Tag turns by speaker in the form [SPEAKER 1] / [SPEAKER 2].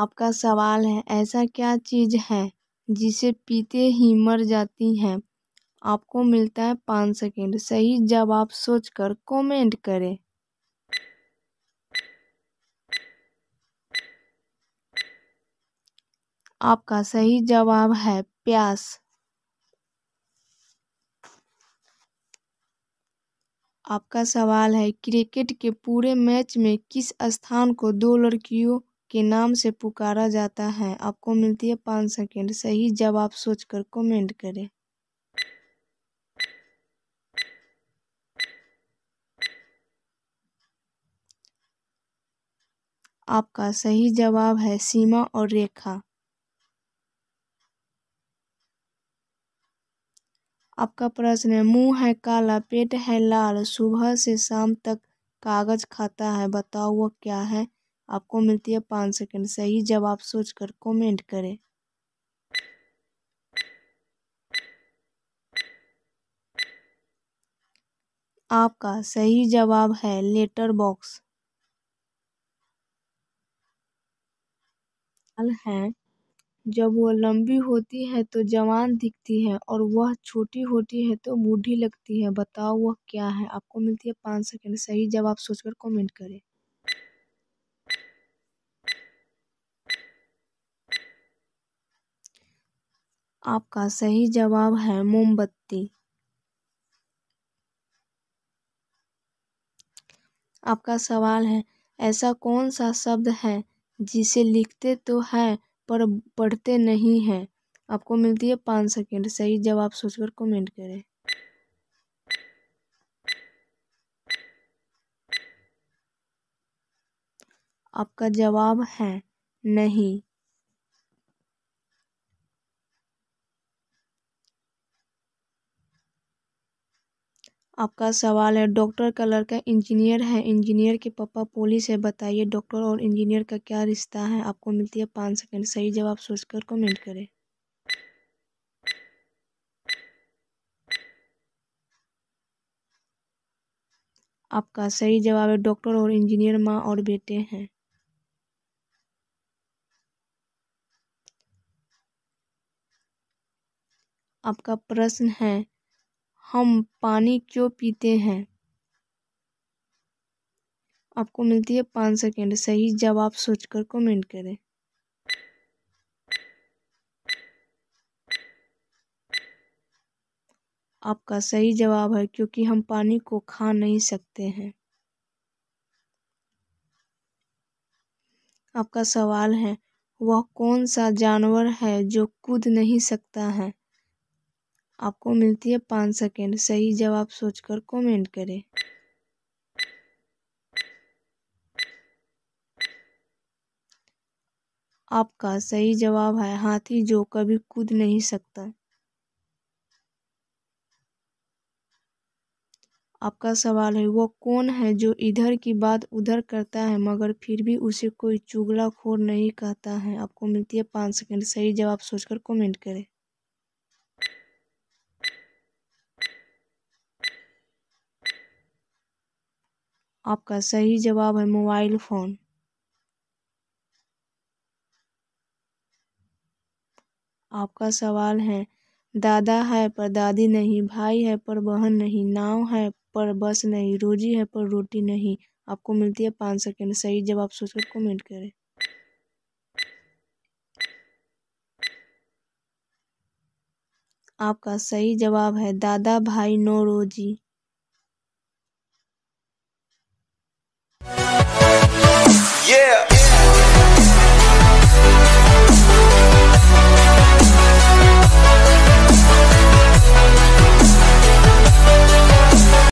[SPEAKER 1] आपका सवाल है ऐसा क्या चीज़ है जिसे पीते ही मर जाती हैं आपको मिलता है पाँच सेकेंड सही जवाब सोचकर कमेंट करें आपका सही जवाब है प्यास आपका सवाल है क्रिकेट के पूरे मैच में किस स्थान को दो लड़कियों के नाम से पुकारा जाता है आपको मिलती है पाँच सेकेंड सही जवाब सोचकर कमेंट करें आपका सही जवाब है सीमा और रेखा आपका प्रश्न है मुंह है काला पेट है लाल सुबह से शाम तक कागज खाता है बताओ वो क्या है आपको मिलती है पाँच सेकंड सही जवाब सोचकर कमेंट करें आपका सही जवाब है लेटर बॉक्स है जब वह लंबी होती है तो जवान दिखती है और वह छोटी होती है तो बूढ़ी लगती है बताओ वह क्या है आपको मिलती है पाँच सेकंड सही जवाब सोचकर कमेंट करें आपका सही जवाब है मोमबत्ती आपका सवाल है ऐसा कौन सा शब्द है जिसे लिखते तो है पर पढ़ते नहीं है आपको मिलती है पाँच सेकेंड सही जवाब सोचकर कमेंट करें आपका जवाब है नहीं आपका सवाल है डॉक्टर का लड़का इंजीनियर है इंजीनियर के पापा पुलिस है बताइए डॉक्टर और इंजीनियर का क्या रिश्ता है आपको मिलती है पाँच सेकंड सही जवाब सोचकर कमेंट करें आपका सही जवाब है डॉक्टर और इंजीनियर माँ और बेटे हैं आपका प्रश्न है हम पानी क्यों पीते हैं आपको मिलती है पाँच सेकेंड सही जवाब सोचकर कमेंट करें आपका सही जवाब है क्योंकि हम पानी को खा नहीं सकते हैं आपका सवाल है वह कौन सा जानवर है जो कूद नहीं सकता है आपको मिलती है पाँच सेकेंड सही जवाब सोचकर कमेंट करें आपका सही जवाब है हाथी जो कभी कूद नहीं सकता आपका सवाल है वो कौन है जो इधर की बात उधर करता है मगर फिर भी उसे कोई चुगलाखोर नहीं कहता है आपको मिलती है पाँच सेकंड सही जवाब सोचकर कमेंट करें आपका सही जवाब है मोबाइल फ़ोन आपका सवाल है दादा है पर दादी नहीं भाई है पर बहन नहीं नाव है पर बस नहीं रोजी है पर रोटी नहीं आपको मिलती है पाँच सेकेंड सही जवाब सोचकर कमेंट करें आपका सही जवाब है दादा भाई नो रोजी Yeah.